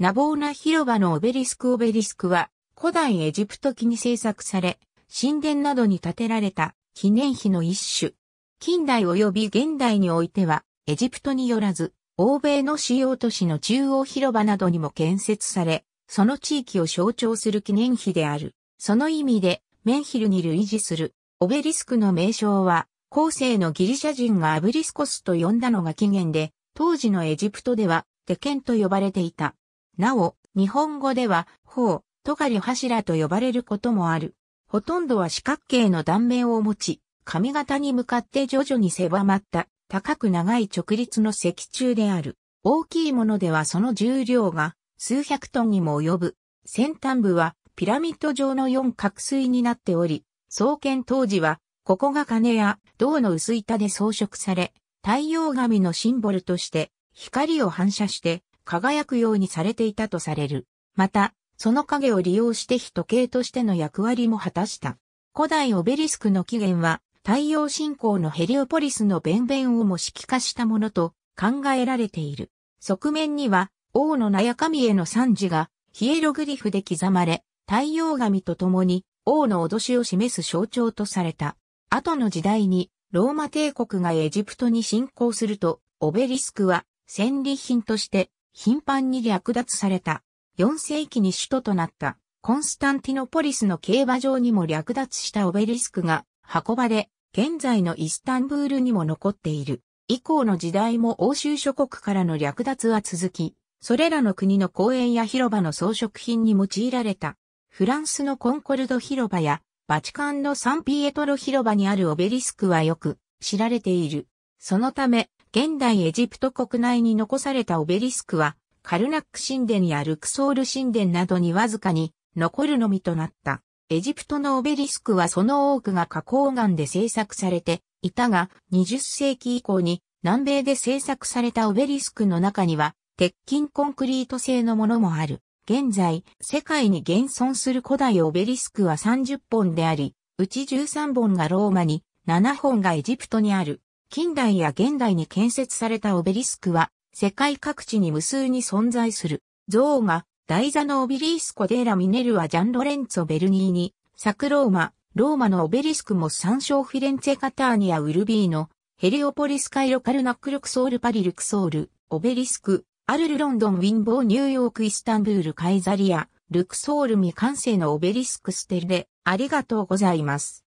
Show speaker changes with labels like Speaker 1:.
Speaker 1: ナボーナ広場のオベリスクオベリスクは、古代エジプト期に制作され、神殿などに建てられた記念碑の一種。近代及び現代においては、エジプトによらず、欧米の主要都市の中央広場などにも建設され、その地域を象徴する記念碑である。その意味で、メンヒルに類似する、オベリスクの名称は、後世のギリシャ人がアブリスコスと呼んだのが起源で、当時のエジプトでは、テケンと呼ばれていた。なお、日本語では、方、尖り柱と呼ばれることもある。ほとんどは四角形の断面を持ち、髪型に向かって徐々に狭まった、高く長い直立の石柱である。大きいものではその重量が数百トンにも及ぶ。先端部はピラミッド状の四角錐になっており、創建当時は、ここが金や銅の薄板で装飾され、太陽神のシンボルとして光を反射して輝くようにされていたとされる。また、その影を利用して人時計としての役割も果たした。古代オベリスクの起源は、太陽信仰のヘリオポリスの弁弁を模式化したものと考えられている。側面には、王の名や神への賛辞がヒエログリフで刻まれ、太陽神と共に王の脅しを示す象徴とされた。後の時代にローマ帝国がエジプトに侵攻すると、オベリスクは戦利品として頻繁に略奪された。4世紀に首都となったコンスタンティノポリスの競馬場にも略奪したオベリスクが運ばれ、現在のイスタンブールにも残っている。以降の時代も欧州諸国からの略奪は続き、それらの国の公園や広場の装飾品に用いられた。フランスのコンコルド広場や、バチカンのサンピエトロ広場にあるオベリスクはよく知られている。そのため、現代エジプト国内に残されたオベリスクは、カルナック神殿やルクソール神殿などにわずかに残るのみとなった。エジプトのオベリスクはその多くが花崗岩で製作されていたが、20世紀以降に南米で製作されたオベリスクの中には、鉄筋コンクリート製のものもある。現在、世界に現存する古代オベリスクは30本であり、うち13本がローマに、7本がエジプトにある。近代や現代に建設されたオベリスクは、世界各地に無数に存在する。像が、台座のオベリスコデーラ・ミネルはジャン・ロレンツォ・ベルニーニ、サクローマ、ローマのオベリスクも参照フィレンツェ・カターニア・ウルビーノ、ヘリオポリス・カイロ・カルナック・ルクソール・パリ・ルクソール、オベリスク、アルル・ロンドン・ウィンボー・ニューヨーク・イスタンブール・カイザリア、ルクソール未完成のオベリスクステルで、ありがとうございます。